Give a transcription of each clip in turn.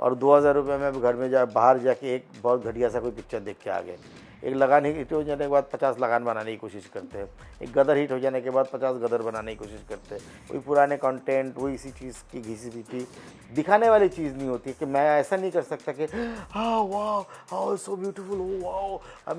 और दो हज़ार रुपये में घर में जा बाहर जाके एक बहुत घटिया सा कोई पिक्चर देख के आ गए एक लगान हिट हो जाने के बाद पचास लगान बनाने की कोशिश करते हैं एक गदर हिट हो जाने के बाद पचास गदर बनाने की कोशिश करते हैं वही पुराने कंटेंट वही इसी चीज़ की घिसी पीटी दिखाने वाली चीज़ नहीं होती कि मैं ऐसा नहीं कर सकता कि हाँ हाउ सो ब्यूटीफुल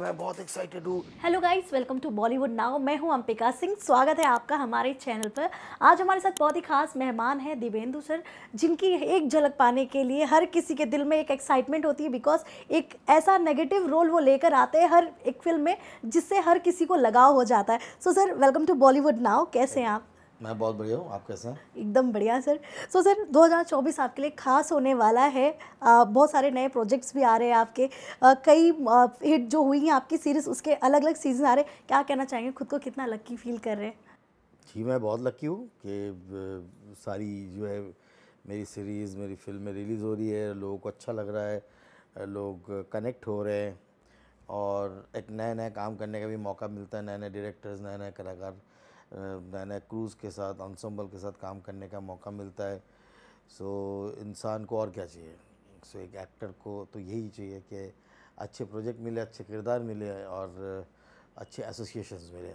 मैं बहुत एक्साइटेड हूँ hello guys welcome to Bollywood now मैं हूँ अंपिका सिंह स्वागत है आपका हमारे चैनल पर आज हमारे साथ बहुत ही खास मेहमान है दिवेंदु सर जिनकी एक झलक पाने के लिए हर किसी के दिल में एक एक्साइटमेंट होती है बिकॉज एक ऐसा नेगेटिव रोल वो लेकर आते हैं हर एक फिल्म में जिससे हर किसी को लगाव हो जाता है so sir welcome to Bollywood now कैसे हैं आप मैं बहुत बढ़िया हूँ आप कैसे हैं एकदम बढ़िया सर सो so, सर 2024 आपके लिए खास होने वाला है बहुत सारे नए प्रोजेक्ट्स भी आ रहे हैं आपके आ, कई हिट जो हुई हैं आपकी सीरीज उसके अलग अलग सीजन आ रहे हैं क्या कहना चाहेंगे खुद को कितना लक्की फील कर रहे हैं जी मैं बहुत लक्की हूँ कि सारी जो है मेरी सीरीज़ मेरी फिल्में रिलीज़ हो रही है लोगों को अच्छा लग रहा है लोग कनेक्ट हो रहे हैं और एक नए नए काम करने का भी मौका मिलता है नए नए डायरेक्टर्स नए नए कलाकार नए नए क्रूज़ के साथ अनसम्बल के साथ काम करने का मौका मिलता है सो so, इंसान को और क्या चाहिए सो so, एक एक्टर को तो यही चाहिए कि अच्छे प्रोजेक्ट मिले अच्छे किरदार मिले और अच्छे एसोसिएशंस मिले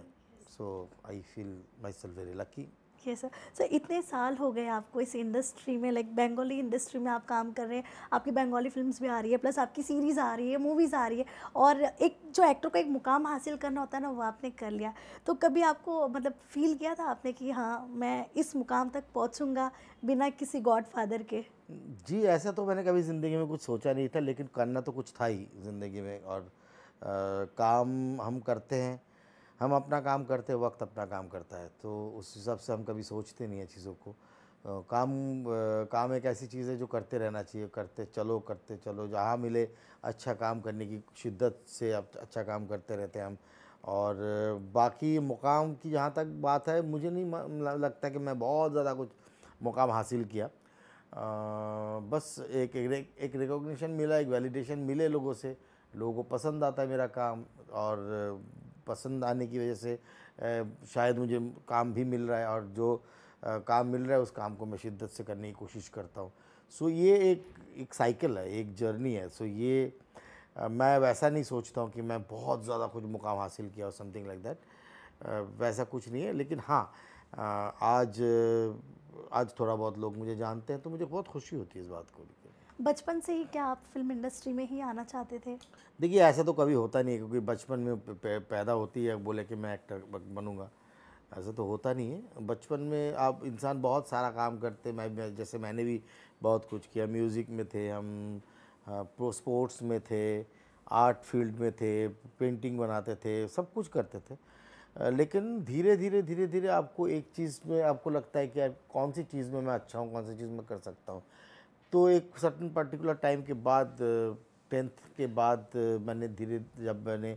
so I feel myself very lucky okay sir sir इतने साल हो गए आपको इस इंडस्ट्री में लाइक बंगाली इंडस्ट्री में आप काम कर रहे हैं आपकी बंगाली फिल्म भी आ रही है प्लस आपकी सीरीज़ आ रही है मूवीज़ आ रही है और एक जो एक्टर को एक मुकाम हासिल करना होता है ना वो आपने कर लिया तो कभी आपको मतलब फील किया था आपने कि हाँ मैं इस मुकाम तक पहुँचूँगा बिना किसी गॉड फादर के जी ऐसा तो मैंने कभी ज़िंदगी में कुछ सोचा नहीं था लेकिन करना तो कुछ था ही ज़िंदगी में और आ, काम हम करते हैं हम अपना काम करते वक्त अपना काम करता है तो उस हिसाब से हम कभी सोचते नहीं हैं चीज़ों को काम काम एक ऐसी चीज़ है जो करते रहना चाहिए करते चलो करते चलो जहाँ मिले अच्छा काम करने की शिद्दत से अब अच्छा काम करते रहते हैं हम और बाकी मुकाम की जहाँ तक बात है मुझे नहीं लगता कि मैं बहुत ज़्यादा कुछ मुकाम हासिल किया आ, बस एक एक, एक रिकॉग्निशन मिला एक वैलिडेशन मिले लोगों से लोगों को पसंद आता है मेरा काम और पसंद आने की वजह से शायद मुझे काम भी मिल रहा है और जो काम मिल रहा है उस काम को मैं शिद्दत से करने की कोशिश करता हूँ सो ये एक एक साइकिल है एक जर्नी है सो ये मैं वैसा नहीं सोचता हूँ कि मैं बहुत ज़्यादा कुछ मुकाम हासिल किया और समथिंग लाइक दैट वैसा कुछ नहीं है लेकिन हाँ आज आज थोड़ा बहुत लोग मुझे जानते हैं तो मुझे बहुत खुशी होती है इस बात को भी बचपन से ही क्या आप फिल्म इंडस्ट्री में ही आना चाहते थे देखिए ऐसा तो कभी होता नहीं है क्योंकि बचपन में पैदा होती है बोले कि मैं एक्टर बनूंगा ऐसा तो होता नहीं है बचपन में आप इंसान बहुत सारा काम करते मैं, जैसे मैंने भी बहुत कुछ किया म्यूज़िक में थे हम प्रो स्पोर्ट्स में थे आर्ट फील्ड में थे पेंटिंग बनाते थे सब कुछ करते थे लेकिन धीरे धीरे धीरे धीरे आपको एक चीज़ में आपको लगता है कि यार कौन सी चीज़ में मैं अच्छा हूँ कौन सी चीज़ में कर सकता हूँ तो एक सर्टन पर्टिकुलर टाइम के बाद टेंथ के बाद मैंने धीरे जब मैंने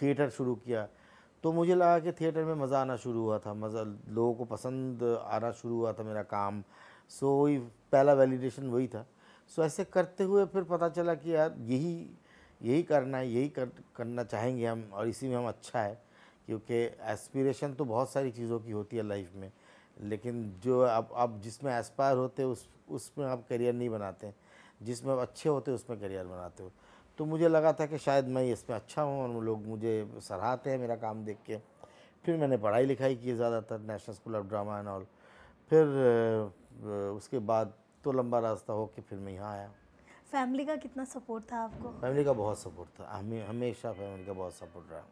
थिएटर शुरू किया तो मुझे लगा कि थिएटर में मज़ा आना शुरू हुआ था मज़ा लोगों को पसंद आना शुरू हुआ था मेरा काम सो वही पहला वैलिडेशन वही था सो ऐसे करते हुए फिर पता चला कि यार यही यही करना है यही कर, करना चाहेंगे हम और इसी में हम अच्छा है क्योंकि एस्पिरेशन तो बहुत सारी चीज़ों की होती है लाइफ में लेकिन जो आप आप जिसमें एस्पायर होते उस उसमें आप करियर नहीं बनाते जिसमें आप अच्छे होते उसमें करियर बनाते हो तो मुझे लगा था कि शायद मैं इसमें अच्छा हूँ और लोग मुझे सराहते हैं मेरा काम देख के फिर मैंने पढ़ाई लिखाई की ज़्यादातर National School of Drama and all फिर उसके बाद तो लंबा रास्ता हो के फिर मैं यहाँ आया फैमिली का कितना सपोर्ट था आपको फैमिली का बहुत सपोर्ट था हमें हमेशा फैमिली का बहुत सपोर्ट रहा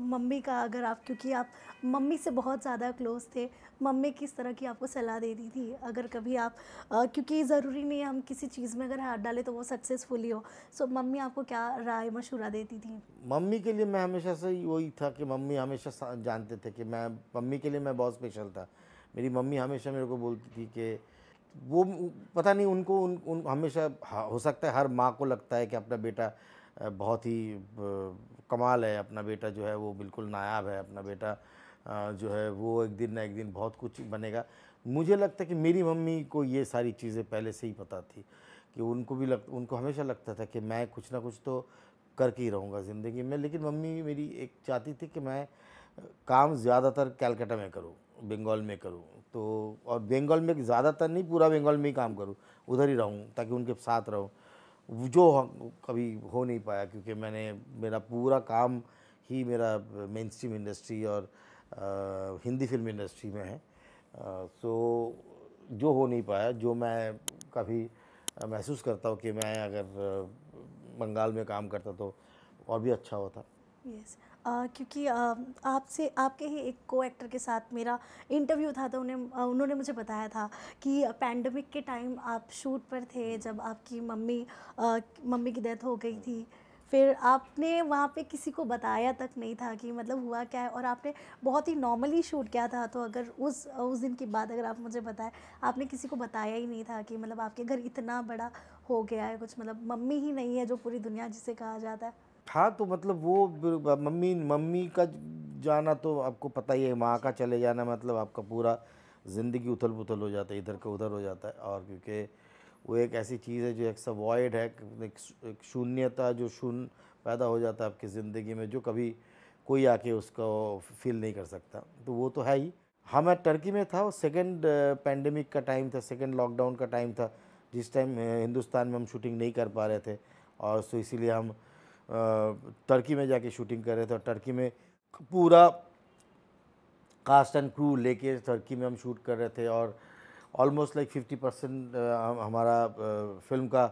मम्मी का अगर आप क्योंकि आप मम्मी से बहुत ज़्यादा क्लोज़ थे मम्मी किस तरह की आपको सलाह देती थी अगर कभी आप आ, क्योंकि ज़रूरी नहीं है हम किसी चीज़ में अगर हाथ डालें तो वो ही हो सो मम्मी आपको क्या राय मशूरा देती थी मम्मी के लिए मैं हमेशा से वही था कि मम्मी हमेशा जानते थे कि मैं मम्मी के लिए मैं बहुत स्पेशल था मेरी मम्मी हमेशा मेरे को बोलती थी कि वो पता नहीं उनको उन, उन हमेशा हाँ, हो सकता है हर माँ को लगता है कि अपना बेटा बहुत ही कमाल है अपना बेटा जो है वो बिल्कुल नायाब है अपना बेटा जो है वो एक दिन ना एक दिन बहुत कुछ बनेगा मुझे लगता है कि मेरी मम्मी को ये सारी चीज़ें पहले से ही पता थी कि उनको भी लग उनको हमेशा लगता था कि मैं कुछ ना कुछ तो करके ही रहूँगा ज़िंदगी में लेकिन मम्मी मेरी एक चाहती थी कि मैं काम ज़्यादातर कैलकाटा में करूँ बंगाल में करूँ तो और बंगाल में ज़्यादातर नहीं पूरा बंगाल में ही काम करूँ उधर ही रहूँ ताकि उनके साथ रहूँ जो कभी हो नहीं पाया क्योंकि मैंने मेरा पूरा काम ही मेरा मेन स्ट्रीम इंडस्ट्री और आ, हिंदी फिल्म इंडस्ट्री में है सो जो हो नहीं पाया जो मैं कभी महसूस करता हूँ कि मैं अगर बंगाल में काम करता तो और भी अच्छा होता yes. आ, क्योंकि आपसे आपके ही एक को एक्टर के साथ मेरा इंटरव्यू था तो उन्हें उन्होंने मुझे बताया था कि पैंडमिक के टाइम आप शूट पर थे जब आपकी मम्मी आ, मम्मी की डेथ हो गई थी फिर आपने वहाँ पे किसी को बताया तक नहीं था कि मतलब हुआ क्या है और आपने बहुत ही नॉर्मली शूट किया था तो अगर उस उस दिन की बात अगर आप मुझे बताएं आपने किसी को बताया ही नहीं था कि मतलब आपके घर इतना बड़ा हो गया है कुछ मतलब मम्मी ही नहीं है जो पूरी दुनिया जिसे कहा जाता है था तो मतलब वो मम्मी मम्मी का जाना तो आपको पता ही है माँ का चले जाना मतलब आपका पूरा ज़िंदगी उथल पुथल हो जाता है इधर का उधर हो जाता है और क्योंकि वो एक ऐसी चीज़ है जो एक सवॉइड है एक शून्यता जो शून्य पैदा हो जाता है आपकी ज़िंदगी में जो कभी कोई आके उसका फील नहीं कर सकता तो वो तो है ही हाँ, मैं टर्की में था वो सेकेंड पेंडेमिक का टाइम था सेकेंड लॉकडाउन का टाइम था जिस टाइम हिंदुस्तान में हम शूटिंग नहीं कर पा रहे थे और सो इसीलिए हम टर्की में जाके शूटिंग कर रहे थे और टर्की में पूरा कास्ट एंड क्रू लेके टर्की में हम शूट कर रहे थे और ऑलमोस्ट लाइक फिफ्टी परसेंट हमारा फिल्म का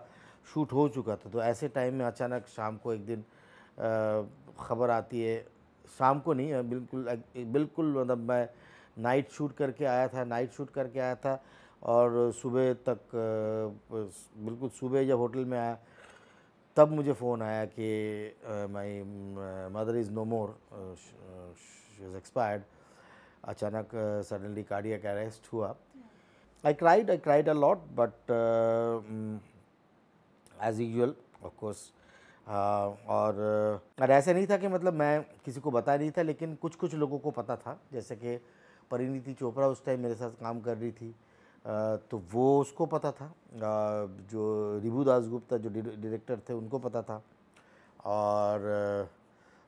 शूट हो चुका था तो ऐसे टाइम में अचानक शाम को एक दिन ख़बर आती है शाम को नहीं बिल्कुल बिल्कुल मतलब मैं नाइट शूट करके आया था नाइट शूट करके आया था और सुबह तक बिल्कुल सुबह जब होटल में आया तब मुझे फ़ोन आया कि my mother is no more is expired अचानक सडनली कार्डियक अरेस्ट हुआ I cried I cried a lot but as usual of course और अरे ऐसा नहीं था कि मतलब मैं किसी को बता नहीं था लेकिन कुछ कुछ लोगों को पता था जैसे कि परिणीति चोपड़ा उस टाइम मेरे साथ काम कर रही थी तो वो उसको पता था जो रिभू दास गुप्ता जो डायरेक्टर थे उनको पता था और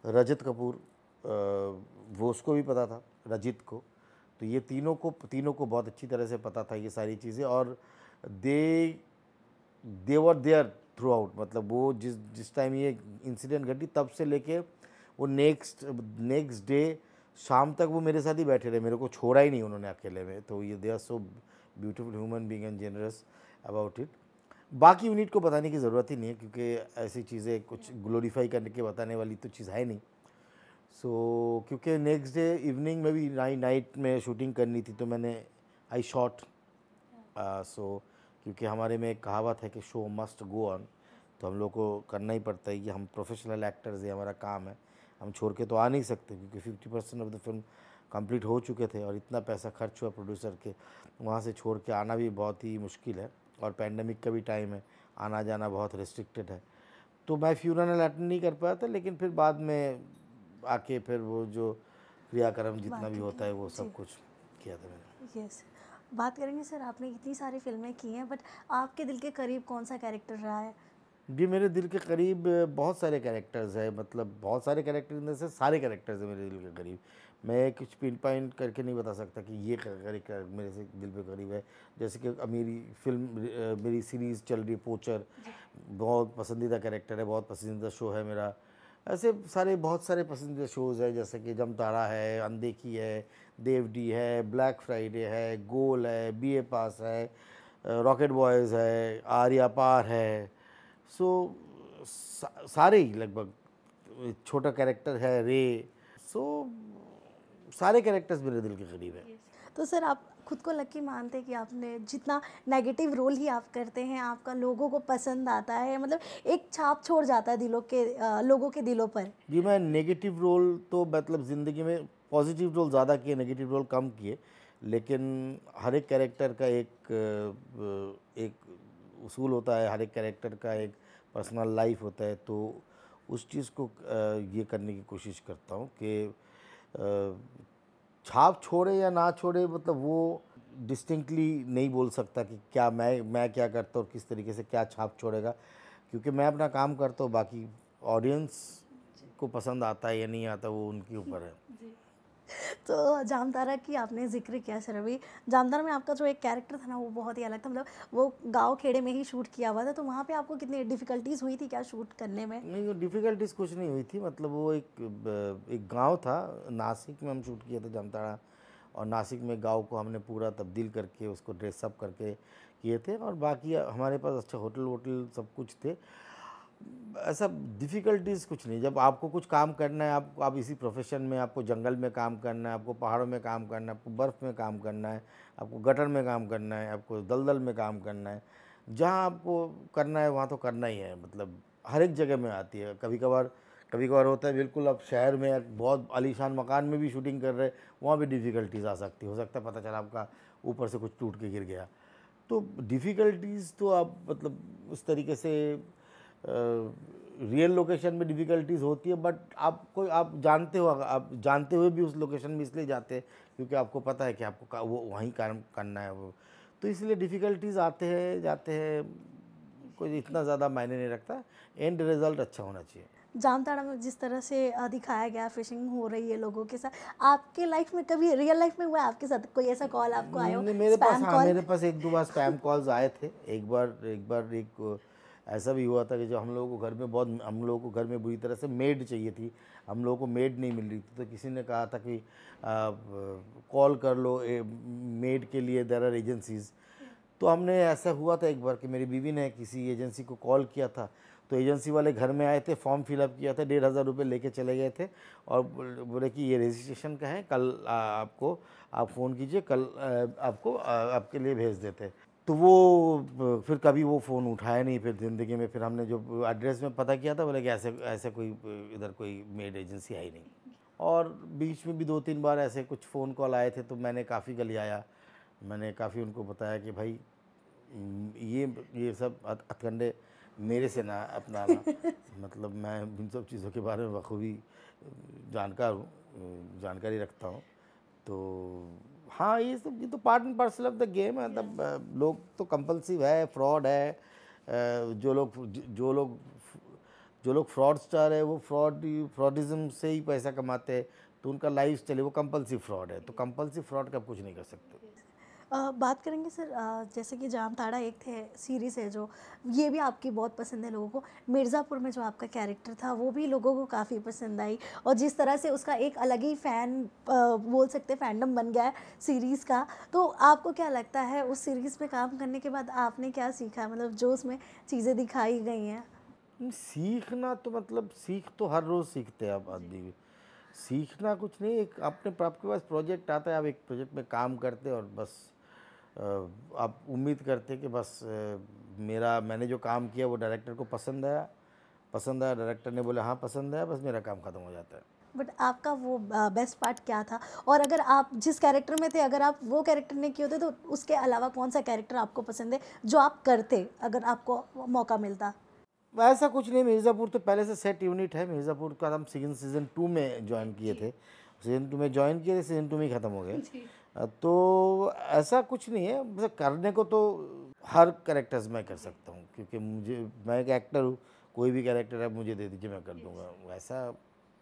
रजत कपूर वो उसको भी पता था रजित को तो ये तीनों को तीनों को बहुत अच्छी तरह से पता था ये सारी चीज़ें और they they were there throughout मतलब वो जिस जिस टाइम ये इंसिडेंट घटी तब से लेके वो नेक्स्ट नेक्स्ट डे शाम तक वो मेरे साथ ही बैठे रहे मेरे को छोड़ा ही नहीं उन्होंने अकेले में तो ये they are so beautiful human being and generous about it बाकी यूनिट को बताने की ज़रूरत ही नहीं है क्योंकि ऐसी चीज़ें कुछ ग्लोरीफाई करने के बताने वाली तो चीज़ है नहीं सो so, क्योंकि नेक्स्ट डे इवनिंग में भी नाइट नाइट में शूटिंग करनी थी तो मैंने आई शॉट सो क्योंकि हमारे में एक कहावत है कि शो मस्ट गो ऑन तो हम लोग को करना ही पड़ता है कि हम प्रोफेशनल एक्टर्स है हमारा काम है हम छोड़ के तो आ नहीं सकते क्योंकि fifty percent of the film complete हो चुके थे और इतना पैसा खर्च हुआ प्रोड्यूसर के वहाँ से छोड़ के आना भी बहुत ही मुश्किल है और पैंडमिक का भी टाइम है आना जाना बहुत रिस्ट्रिक्टेड है तो मैं फ्यूनल अटेंड नहीं कर पाया था लेकिन फिर बाद में आके फिर वो जो क्रियाक्रम जितना भी होता है वो सब कुछ किया था मैंने यस बात करेंगे सर आपने इतनी सारी फिल्में की हैं बट आपके दिल के करीब कौन सा कैरेक्टर रहा है जी मेरे दिल के करीब बहुत सारे कैरेक्टर्स हैं मतलब बहुत सारे कैरेक्टर इन से सारे कैरेक्टर्स हैं मेरे दिल के करीब मैं कुछ पिन पॉइंट करके नहीं बता सकता कि ये कैरेक्टर मेरे से दिल पे करीब है जैसे कि अमीरी फिल्म मेरी सीरीज़ चल रही पोचर बहुत पसंदीदा कैरेक्टर है बहुत पसंदीदा शो है मेरा ऐसे सारे बहुत सारे पसंदीदा शोज़ हैं जैसे कि जमतारा है अनदेखी है देवडी है ब्लैक फ्राइडे है गोल है बी ए पास है रॉकेट बॉयज़ है आर्या पार है सो so, सारे ही लगभग छोटा कैरेक्टर है रे सो so, सारे कैरेक्टर्स मेरे दिल के करीब है तो सर आप खुद को लकी मानते हैं कि आपने जितना नेगेटिव रोल ही आप करते हैं आपका लोगों को पसंद आता है मतलब एक छाप छोड़ जाता है दिलों के लोगों के दिलों पर जी मैं नेगेटिव रोल तो मतलब ज़िंदगी में पॉजिटिव रोल ज़्यादा किए नेगेटिव रोल कम किए लेकिन हर एक कैरेक्टर का एक एक उसूल होता है हर एक कैरेक्टर का एक पर्सनल लाइफ होता है तो उस चीज़ को ये करने की कोशिश करता हूँ कि छाप छोड़े या ना छोड़े मतलब वो डिस्टिंक्टली नहीं बोल सकता कि क्या मैं मैं क्या करता हूँ किस तरीके से क्या छाप छोड़ेगा क्योंकि मैं अपना काम करता हूँ बाकी ऑडियंस को पसंद आता है या नहीं आता वो उनके ऊपर है तो जामतारा की आपने जिक्र किया अभी जामतारा में आपका जो एक कैरेक्टर था ना वो बहुत ही अलग था मतलब वो गाँव खेड़े में ही शूट किया हुआ था तो वहाँ पर आपको कितनी डिफ़िकल्टीज़ हुई थी क्या शूट करने में नहीं वो डिफ़िकल्टीज़ कुछ नहीं हुई थी मतलब वो एक एक गाँव था नासिक में हम शूट किया था जामतारा और नासिक में गाँव को हमने पूरा तब्दील करके उसको ड्रेसअप करके किए थे और बाकी हमारे पास अच्छे होटल वोटल सब कुछ थे ऐसा डिफ़िकल्टीज़ कुछ नहीं जब आपको कुछ काम करना है आप आप इसी प्रोफेशन में आपको जंगल में काम करना है आपको पहाड़ों में काम करना है आपको बर्फ़ में काम करना है आपको गटर में काम करना है आपको दलदल में काम करना है जहाँ आपको करना है वहाँ तो करना ही है मतलब हर एक जगह में आती है कभी कभार कभी कभार होता है बिल्कुल आप शहर में बहुत आलीशान मकान में भी शूटिंग कर रहे हैं वहाँ भी डिफ़िकल्टीज़ आ सकती हो सकता है पता चला आपका ऊपर से कुछ टूट के गिर गया तो डिफ़िकल्टीज़ तो आप मतलब उस तरीके से रियल लोकेशन में डिफ़िकल्टीज़ होती है बट आप कोई आप जानते हो आप जानते हुए भी उस लोकेशन में इसलिए जाते हैं क्योंकि आपको पता है कि आपको का, वो वहीं काम करना है वो तो इसलिए डिफ़िकल्टीज़ आते हैं जाते हैं कोई इतना ज़्यादा मायने नहीं रखता एंड रिज़ल्ट अच्छा होना चाहिए जामताड़ा में जिस तरह से दिखाया गया फिशिंग हो रही है लोगों के साथ आपके लाइफ में कभी रियल लाइफ में हुआ आपके साथ कोई ऐसा कॉल आपको आया मेरे पास हाँ, मेरे पास एक दो बार स्पैम कॉल्स आए थे एक बार एक बार एक ऐसा भी हुआ था कि जो हम लोगों को घर में बहुत हम लोगों को घर में बुरी तरह से मेड चाहिए थी हम लोगों को मेड नहीं मिल रही थी तो किसी ने कहा था कि कॉल कर लो मेड के लिए देर आर एजेंसीज़ तो हमने ऐसा हुआ था एक बार कि मेरी बीवी ने किसी एजेंसी को कॉल किया था तो एजेंसी वाले घर में आए थे फॉर्म फिलअप किया था डेढ़ हज़ार रुपये लेके चले गए थे और बोले कि ये रजिस्ट्रेशन का है कल आ, आपको आप फ़ोन कीजिए कल आ, आपको आ, आपके लिए भेज देते तो वो फिर कभी वो फ़ोन उठाया नहीं फिर ज़िंदगी में फिर हमने जो एड्रेस में पता किया था बोले कि ऐसे ऐसे कोई इधर कोई मेड एजेंसी आई नहीं और बीच में भी दो तीन बार ऐसे कुछ फ़ोन कॉल आए थे तो मैंने काफ़ी गली आया मैंने काफ़ी उनको बताया कि भाई ये ये सब हथकंडे मेरे से ना अपना मतलब मैं इन सब चीज़ों के बारे में बखूबी जानकार हूँ जानकारी रखता हूँ तो हाँ ये सब ये तो part and parcel of the game है मतलब लोग तो कंपल्सिव है फ्रॉड है जो लोग जो लोग जो लोग फ्रॉड स्टार है वो फ्रॉड फ्रॉडिज्म से ही पैसा कमाते हैं तो उनका लाइफ स्टाइल वो कंपल्सिव फ्रॉड है तो कंपल्सिव फ्रॉड का कुछ नहीं कर सकते आ, बात करेंगे सर आ, जैसे कि जामताड़ा एक थे सीरीज़ है जो ये भी आपकी बहुत पसंद है लोगों को मिर्ज़ापुर में जो आपका कैरेक्टर था वो भी लोगों को काफ़ी पसंद आई और जिस तरह से उसका एक अलग ही फ़ैन बोल सकते फैंडम बन गया है सीरीज़ का तो आपको क्या लगता है उस सीरीज़ पे काम करने के बाद आपने क्या सीखा मतलब जो उसमें चीज़ें दिखाई गई हैं सीखना तो मतलब सीख तो हर रोज़ सीखते हैं आप आदमी सीखना कुछ नहीं एक अपने आपके पास प्रोजेक्ट आता है आप एक प्रोजेक्ट में काम करते हैं और बस आप उम्मीद करते कि बस मेरा मैंने जो काम किया वो डायरेक्टर को पसंद आया पसंद आया डायरेक्टर ने बोला हाँ पसंद आया बस मेरा काम ख़त्म हो जाता है बट आपका वो बेस्ट पार्ट क्या था और अगर आप जिस कैरेक्टर में थे अगर आप वो कैरेक्टर नहीं किए होते तो उसके अलावा कौन सा कैरेक्टर आपको पसंद है जो आप करते अगर आपको मौका मिलता ऐसा कुछ नहीं मिर्ज़ापुर तो पहले से सेट यूनिट है मिर्ज़ापुर का हम सीजन सीज़न टू में ज्वाइन किए थे सीज़न टू में ज्वाइन किए थे सीज़न टू में ही ख़त्म हो गए तो ऐसा कुछ नहीं है करने को तो हर करेक्टर्स में कर सकता हूँ क्योंकि मुझे मैं एक एक्टर हूँ कोई भी करेक्टर है मुझे दे दीजिए मैं कर दूँगा ऐसा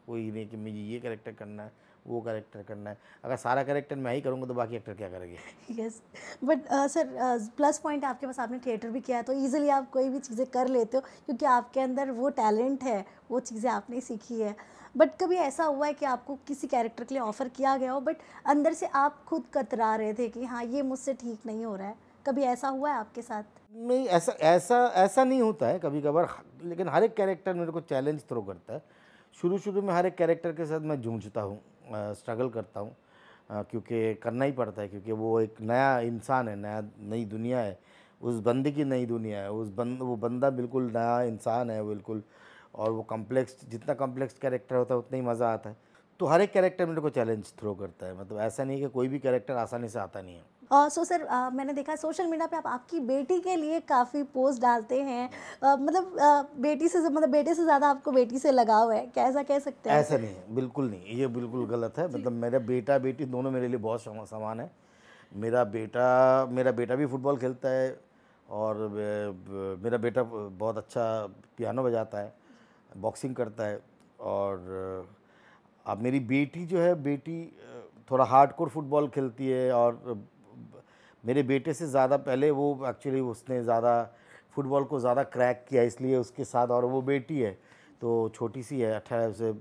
कोई नहीं कि मुझे ये करेक्टर करना है वो करेक्टर करना है अगर सारा करेक्टर मैं ही करूँगा तो बाकी एक्टर क्या करेंगे yes but sir plus point आपके पास आपने थिएटर भी किया है तो ईजिली आप कोई भी चीज़ें कर लेते हो क्योंकि आपके अंदर वो टैलेंट है वो चीज़ें आपने सीखी है बट कभी ऐसा हुआ है कि आपको किसी कैरेक्टर के लिए ऑफ़र किया गया हो बट अंदर से आप खुद कतरा रहे थे कि हाँ ये मुझसे ठीक नहीं हो रहा है कभी ऐसा हुआ है आपके साथ नहीं ऐसा ऐसा ऐसा नहीं होता है कभी कभार लेकिन हर एक कैरेक्टर मेरे को चैलेंज थ्रो करता है शुरू शुरू में हर एक कैरेक्टर के साथ मैं जूझता हूँ स्ट्रगल करता हूँ क्योंकि करना ही पड़ता है क्योंकि वो एक नया इंसान है नया नई दुनिया है उस बंदे की नई दुनिया है उस बंद वो बंदा बिल्कुल नया इंसान है बिल्कुल और वो कम्प्लेक्स जितना कम्प्लेक्स कैरेक्टर होता है उतना ही मज़ा आता है तो हर एक कैरेक्टर मेरे को चैलेंज थ्रो करता है मतलब ऐसा नहीं है कि कोई भी कैरेक्टर आसानी से आता नहीं है so uh, so, sir uh, मैंने देखा सोशल मीडिया पे आप आपकी बेटी के लिए काफ़ी पोस्ट डालते हैं uh, मतलब uh, बेटी से मतलब बेटे से ज़्यादा आपको बेटी से लगाव है कैसा कह सकते हैं ऐसा नहीं है बिल्कुल नहीं ये बिल्कुल गलत है मतलब मेरा बेटा बेटी दोनों मेरे लिए बहुत समान है मेरा बेटा मेरा बेटा भी फुटबॉल खेलता है और मेरा बेटा बहुत अच्छा पियानो बजाता है बॉक्सिंग करता है और अब मेरी बेटी जो है बेटी थोड़ा हार्डकोर फुटबॉल खेलती है और मेरे बेटे से ज़्यादा पहले वो एक्चुअली उसने ज़्यादा फुटबॉल को ज़्यादा क्रैक किया इसलिए उसके साथ और वो बेटी है तो छोटी सी है अट्ठारह से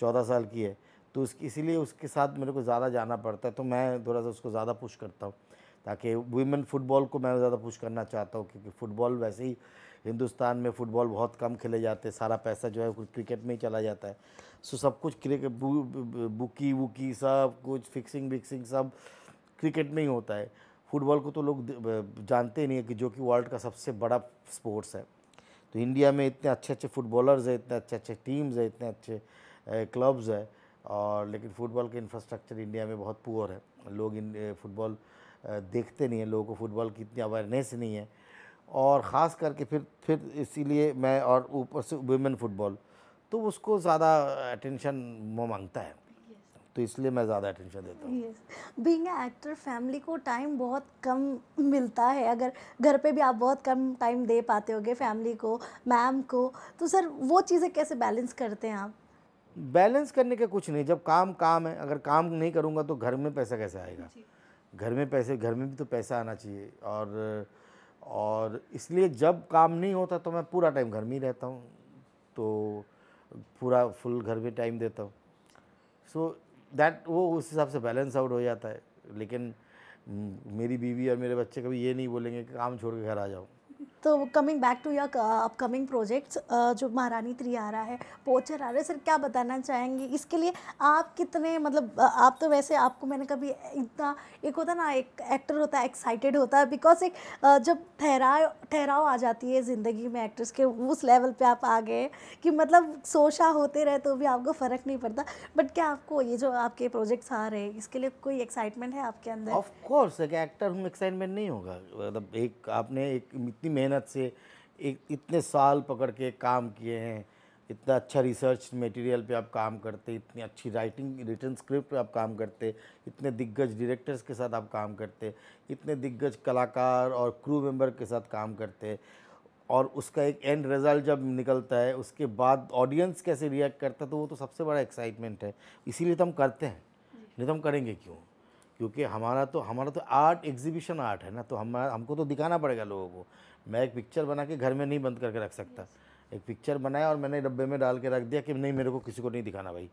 चौदह साल की है तो उसकी इसीलिए उसके साथ मेरे को ज़्यादा जाना पड़ता है तो मैं थोड़ा सा उसको ज़्यादा पुश करता हूँ ताकि वीमेन फुटबॉल को मैं ज़्यादा पुश करना चाहता हूँ क्योंकि फ़ुटबॉल वैसे ही हिंदुस्तान में फ़ुटबॉल बहुत कम खेले जाते सारा पैसा जो है क्रिकेट में ही चला जाता है सो सब कुछ क्रिकेट बुकी वुकी सब कुछ फिक्सिंग विक्सिंग सब क्रिकेट में ही होता है फुटबॉल को तो लोग जानते नहीं है कि जो कि वर्ल्ड का सबसे बड़ा स्पोर्ट्स है तो इंडिया में इतने अच्छे अच्छे फुटबॉलर्स हैं इतने अच्छे अच्छे टीम्स हैं इतने अच्छे क्लब्स हैं और लेकिन फ़ुटबॉल का इंफ्रास्ट्रक्चर इंडिया में बहुत पुअर है लोग इन फुटबॉल देखते नहीं हैं लोगों को फुटबॉल की इतनी अवेयरनेस नहीं है और ख़ास करके फिर फिर इसीलिए मैं और ऊपर से वुमेन फुटबॉल तो उसको ज़्यादा अटेंशन वो मांगता है तो इसलिए मैं ज़्यादा अटेंशन देता हूँ बींग एक्टर फैमिली को टाइम बहुत कम मिलता है अगर घर पे भी आप बहुत कम टाइम दे पाते होगे फैमिली को मैम को तो सर वो चीज़ें कैसे बैलेंस करते हैं आप बैलेंस करने का कुछ नहीं जब काम काम है अगर काम नहीं करूँगा तो घर में पैसा कैसे आएगा घर में पैसे घर में भी तो पैसा आना चाहिए और और इसलिए जब काम नहीं होता तो मैं पूरा टाइम घर में ही रहता हूँ तो पूरा फुल घर में टाइम देता हूँ सो दैट वो उस हिसाब से बैलेंस आउट हो जाता है लेकिन मेरी बीवी और मेरे बच्चे कभी ये नहीं बोलेंगे कि काम छोड़ के घर आ जाओ तो coming back to your upcoming projects जो महारानी त्रियारा है पोचर आ रहे सर क्या बताना चाहेंगे इसके लिए आप कितने मतलब आप तो वैसे आपको मैंने कभी इतना एक होता ना एक एक्टर होता है एक्साइटेड होता है बिकॉज एक जब ठहराव ठहराव आ जाती है ज़िंदगी में एक्ट्रेस के उस लेवल पे आप आ गए कि मतलब सोशा होते रहे तो भी आपको फ़र्क नहीं पड़ता बट क्या आपको ये जो आपके प्रोजेक्ट्स आ रहे हैं इसके लिए कोई एक्साइटमेंट है आपके अंदर ऑफ कोर्स एक्टर एक्साइटमेंट नहीं होगा मतलब एक आपने एक इतनी मेहनत मेहनत से एक इतने साल पकड़ के काम किए हैं इतना अच्छा रिसर्च मटेरियल पे आप काम करते इतनी अच्छी राइटिंग रिटर्न स्क्रिप्ट पे आप काम करते इतने दिग्गज डायरेक्टर्स के साथ आप काम करते इतने दिग्गज कलाकार और क्रू मेंबर के साथ काम करते और उसका एक एंड रिज़ल्ट जब निकलता है उसके बाद ऑडियंस कैसे रिएक्ट करता है तो वो तो सबसे बड़ा एक्साइटमेंट है इसीलिए तो हम करते हैं नहीं तो हम करेंगे क्यों क्योंकि हमारा तो हमारा तो आर्ट एग्जीबिशन आर्ट है ना तो हमारा हमको तो दिखाना पड़ेगा लोगों को मैं एक पिक्चर बना के घर में नहीं बंद करके रख सकता एक पिक्चर बनाया और मैंने डब्बे में डाल के रख दिया कि नहीं मेरे को किसी को नहीं दिखाना भाई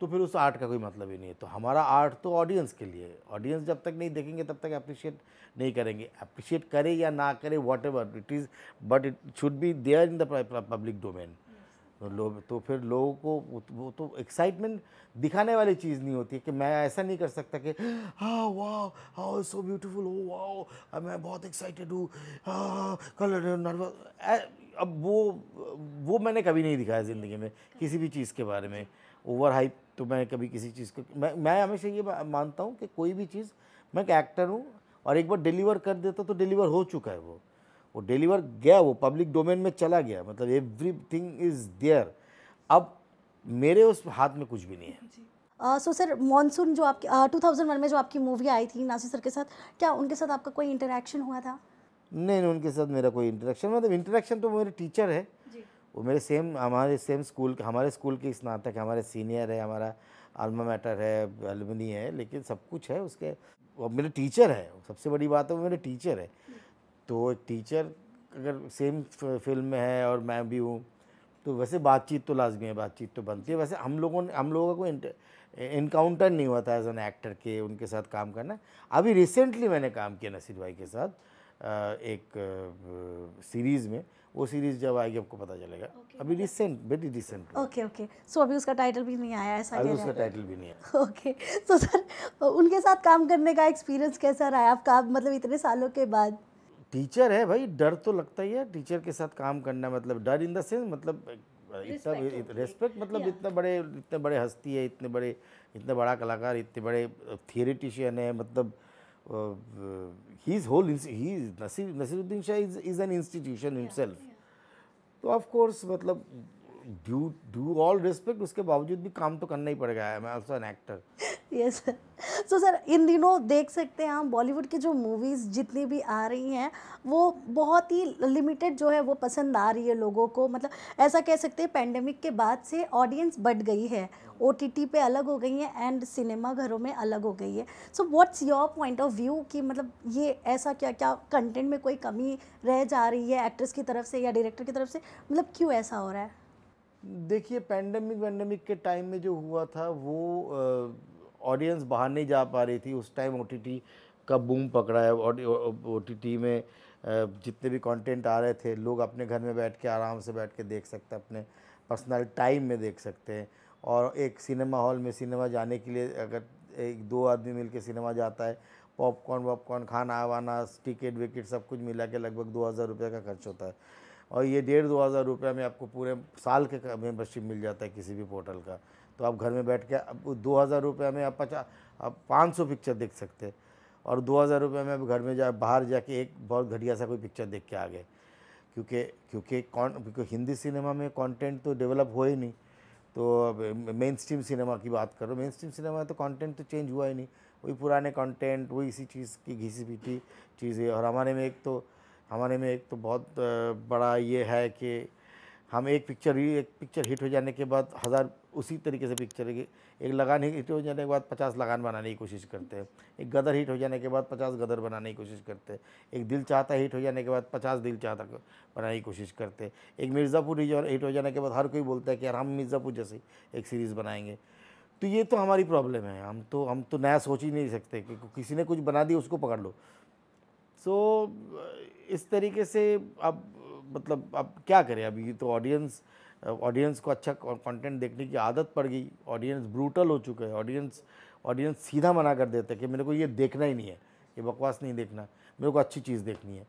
तो फिर उस आर्ट का कोई मतलब ही नहीं है तो हमारा आर्ट तो ऑडियंस के लिए ऑडियंस जब तक नहीं देखेंगे तब तक अप्रिशिएट नहीं करेंगे अप्रिशिएट करे या ना करे whatever it is but it should be there in the public domain तो लोग तो फिर लोगों को वो तो एक्साइटमेंट दिखाने वाली चीज़ नहीं होती कि मैं ऐसा नहीं कर सकता कि हाँ वाह हाउ सो ब्यूटीफुल हो वाह मैं बहुत एक्साइटेड हूँ हाँ, कलर नर्वस अब वो वो मैंने कभी नहीं दिखाया ज़िंदगी में किसी भी चीज़ के बारे में ओवर हाइप तो मैं कभी किसी चीज़ को मैं मैं हमेशा ये मानता हूँ कि कोई भी चीज़ मैं एक एक्टर हूँ और एक बार डिलीवर कर देता तो डिलीवर हो चुका है वो वो डिलीवर गया वो पब्लिक डोमेन में चला गया मतलब एवरी थिंग इज़ देयर अब मेरे उस हाथ में कुछ भी नहीं है सो सर मानसून जो आपकी टू थाउजेंड वन में जो आपकी मूवी आई थी नासिर सर के साथ क्या उनके साथ आपका कोई इंटरेक्शन हुआ था नहीं नहीं उनके साथ मेरा कोई इंटरेक्शन मतलब इंटरेक्शन तो मेरे टीचर है वो मेरे सेम हमारे सेम स्कूल हमारे स्कूल के स्नातक है हमारे सीनियर है हमारा आलमा मैटर है अलमनी है लेकिन सब कुछ है उसके वो मेरे टीचर है सबसे बड़ी बात है वो मेरे टीचर है तो टीचर अगर सेम फिल्म में है और मैं भी हूँ तो वैसे बातचीत तो लाजमी है बातचीत तो बनती है वैसे हम लोगों ने हम लोगों को इनकाउंटर नहीं हुआ था एज एन एक्टर के उनके साथ काम करना अभी रिसेंटली मैंने काम किया नसीर भाई के साथ एक सीरीज़ में वो सीरीज़ जब आएगी आपको पता चलेगा okay. अभी recent very recent okay okay so अभी उसका टाइटल भी नहीं आया ऐसा अभी उसका टाइटल भी नहीं आया ओके सो सर उनके साथ काम करने का एक्सपीरियंस कैसा रहा आपका मतलब इतने सालों के बाद टीचर है भाई डर तो लगता ही है टीचर के साथ काम करना मतलब डर इन द सेंस मतलब इतना रेस्पेक्ट मतलब इतने बड़े इतने बड़े हस्ती है इतने बड़े इतने बड़ा कलाकार इतने बड़े थियरिटिशियन है मतलब he is whole he Naseer Naseeruddin Shah is is an institution himself तो ऑफ कोर्स मतलब ड्यू ड्यू ऑल रेस्पेक्ट उसके बावजूद भी काम तो करना ही पड़ गया है मैं also an actor yes so sir इन दिनों देख सकते हैं हम बॉलीवुड की जो मूवीज़ जितनी भी आ रही हैं वो बहुत ही लिमिटेड जो है वो पसंद आ रही है लोगों को मतलब ऐसा कह सकते हैं पेंडेमिक के बाद से ऑडियंस बढ़ गई है ओ पे अलग हो गई है एंड सिनेमा घरों में अलग हो गई है so what's your point of view कि मतलब ये ऐसा क्या क्या कंटेंट में कोई कमी रह जा रही है एक्ट्रेस की तरफ से या डायरेक्टर की तरफ से मतलब क्यों ऐसा हो रहा है देखिए पैंडमिक वैंडमिक के टाइम में जो हुआ था वो आ, ऑडियंस बाहर नहीं जा पा रही थी उस टाइम ओ का बूम पकड़ा है ओ में जितने भी कंटेंट आ रहे थे लोग अपने घर में बैठ के आराम से बैठ के देख सकते हैं अपने पर्सनल टाइम में देख सकते हैं और एक सिनेमा हॉल में सिनेमा जाने के लिए अगर एक दो आदमी मिल सिनेमा जाता है पॉपकॉर्न वॉपकॉर्न खाना वाना टिकट विकेट सब कुछ मिला के लगभग दो हज़ार रुपये का खर्च होता है और ये डेढ़ दो हज़ार रुपये में आपको पूरे साल के मेम्बरशिप मिल जाता है किसी भी पोर्टल का तो आप घर में बैठ के अब दो हज़ार रुपये में आप पचास आप पाँच सौ पिक्चर देख सकते हैं और दो हज़ार रुपये में घर में जा बाहर जाके एक बहुत घटिया सा कोई पिक्चर देख के आ गए क्योंकि क्योंकि कौन क्योंकि हिंदी सिनेमा में कंटेंट तो डेवलप हुआ ही नहीं तो मेन स्ट्रीम सिनेमा की बात करो मेन स्ट्रीम सिनेमा में तो कंटेंट तो चेंज हुआ ही नहीं वही पुराने कंटेंट वही इसी चीज़ की घिसी पीटी चीज़ें और हमारे में एक तो हमारे में एक तो बहुत बड़ा ये है कि हम एक पिक्चर एक पिक्चर हिट हो जाने के बाद हज़ार उसी तरीके से पिक्चर की एक लगान हिट हो जाने के बाद पचास लगान बनाने की कोशिश करते हैं एक गदर हिट हो जाने के बाद पचास गदर बनाने की कोशिश करते हैं एक दिल चाहता हिट हो जाने के बाद पचास दिल चाहता बनाने की कोशिश करते हैं एक मिर्ज़ापुर हिट हो जाने के बाद हर कोई बोलता है कि यार हम मिर्ज़ापुर जैसे एक सीरीज़ बनाएंगे तो ये तो हमारी प्रॉब्लम है हम तो हम तो नया सोच ही नहीं सकते कि किसी ने कुछ बना दिया उसको पकड़ लो सो इस तरीके से अब मतलब अब क्या करें अभी तो ऑडियंस ऑडियंस uh, को अच्छा कंटेंट देखने की आदत पड़ गई ऑडियंस ब्रूटल हो चुके हैं ऑडियंस ऑडियंस सीधा मना कर देते हैं कि मेरे को ये देखना ही नहीं है ये बकवास नहीं देखना मेरे को अच्छी चीज़ देखनी है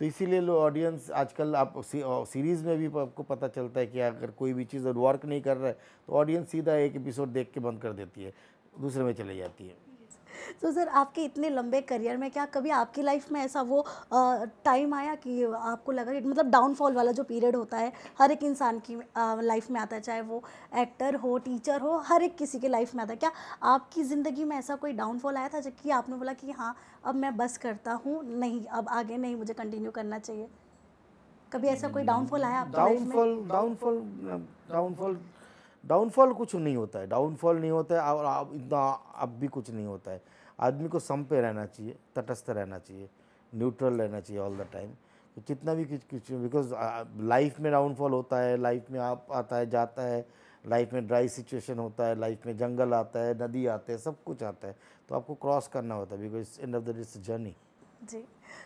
तो इसीलिए लो ऑडियंस आजकल आप सीरीज़ में भी आपको पता चलता है कि अगर कोई भी चीज़ वर्क नहीं कर रहा है तो ऑडियंस सीधा एक एपिसोड देख के बंद कर देती है दूसरे में चली जाती है तो सर आपके इतने लंबे करियर में क्या कभी आपकी लाइफ में ऐसा वो टाइम आया कि आपको लगा कि मतलब डाउनफॉल वाला जो पीरियड होता है हर एक इंसान की लाइफ में आता है चाहे वो एक्टर हो टीचर हो हर एक किसी के लाइफ में आता है क्या आपकी ज़िंदगी में ऐसा कोई डाउनफॉल आया था जबकि आपने बोला कि हाँ अब मैं बस करता हूँ नहीं अब आगे नहीं मुझे कंटिन्यू करना चाहिए कभी ऐसा कोई डाउनफॉल आया आपकी डाउनफॉल डाउनफॉल डाउनफॉल डाउनफॉल कुछ नहीं होता है डाउनफॉल नहीं होता है और इतना अब भी कुछ नहीं होता है आदमी को सम पे रहना चाहिए तटस्थ रहना चाहिए न्यूट्रल रहना चाहिए ऑल द टाइम जितना भी कुछ कुछ बिकॉज लाइफ में डाउनफॉल होता है लाइफ में आप आता है जाता है लाइफ में ड्राई सिचुएशन होता है लाइफ में जंगल आता है नदी आते हैं सब कुछ आता है तो आपको क्रॉस करना होता है because end of the it's journey जी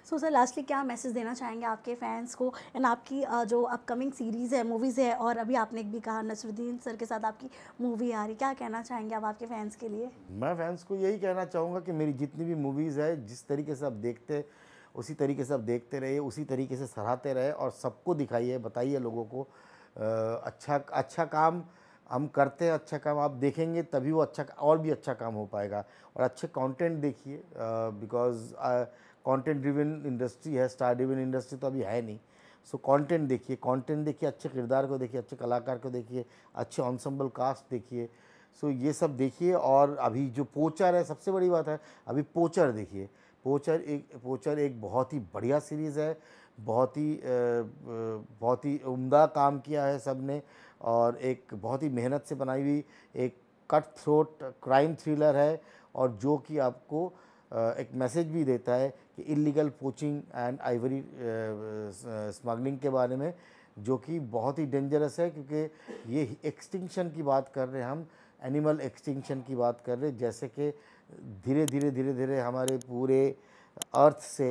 सो सर लास्टली क्या मैसेज देना चाहेंगे आपके फैंस को एंड आपकी जो अपकमिंग सीरीज़ है मूवीज़ है और अभी आपने एक भी कहा नसरुद्दीन सर के साथ आपकी मूवी आ रही क्या कहना चाहेंगे आप आपके फैंस के लिए मैं फैंस को यही कहना चाहूँगा कि मेरी जितनी भी मूवीज़ है जिस तरीके से आप देखते उसी तरीके से आप देखते रहे उसी तरीके से सराहते रहे और सबको दिखाइए बताइए लोगों को अच्छा अच्छा काम हम करते हैं अच्छा काम आप देखेंगे तभी वो अच्छा और भी अच्छा काम हो पाएगा और अच्छे कंटेंट देखिए बिकॉज कंटेंट ड्रिवन इंडस्ट्री है स्टार ड्रिवन इंडस्ट्री तो अभी है नहीं सो कंटेंट देखिए कंटेंट देखिए अच्छे किरदार को देखिए अच्छे कलाकार को देखिए अच्छे ऑनसम्बल कास्ट देखिए सो ये सब देखिए और अभी जो पोचर है सबसे बड़ी बात है अभी पोचर देखिए पोचर एक पोचर एक बहुत ही बढ़िया सीरीज़ है बहुत ही बहुत ही उम्दा काम किया है सब ने और एक बहुत ही मेहनत से बनाई हुई एक कट थ्रोट क्राइम थ्रिलर है और जो कि आपको एक मैसेज भी देता है कि illegal poaching and ivory smuggling के बारे में जो कि बहुत ही डेंजरस है क्योंकि ये एक्सटिंक्शन की बात कर रहे हैं हम एनिमल एक्सटिंक्शन की बात कर रहे हैं जैसे कि धीरे धीरे धीरे धीरे हमारे पूरे अर्थ से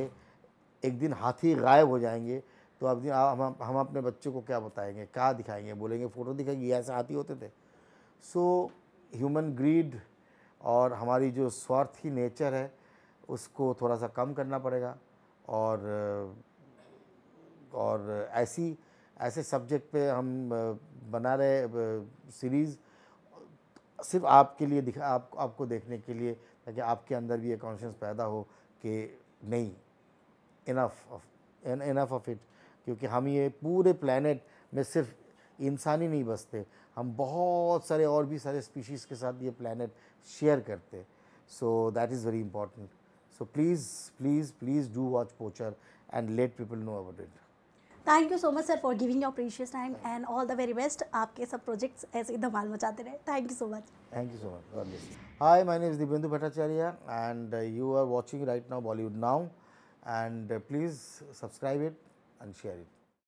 एक दिन हाथी गायब हो जाएंगे तो अब हम हम अपने बच्चों को क्या बताएंगे कहाँ दिखाएंगे बोलेंगे फ़ोटो दिखाएंगे ऐसे हाथी होते थे सो ह्यूमन ग्रीड और हमारी जो स्वार्थी नेचर है उसको थोड़ा सा कम करना पड़ेगा और और ऐसी ऐसे सब्जेक्ट पे हम बना रहे सीरीज़ सिर्फ आपके लिए दिखा आप, आपको देखने के लिए ताकि आपके अंदर भी ये कॉन्शियस पैदा हो कि नहीं enough of enough of it क्योंकि हम ये पूरे प्लानट में सिर्फ इंसान ही नहीं बसते हम बहुत सारे और भी सारे स्पीशीज़ के साथ ये प्लानट शेयर करते so that is very important So please, please, please do watch Poacher and let people know about it. Thank you so much, sir, for giving your precious time and all the very best. Aapke sab projects aise dhamal machate rahe. Thank you so much. Thank you so much. Hi, my name is Dibendu Bhattacharya and uh, you are watching right now Bollywood Now. And uh, please subscribe it and share it.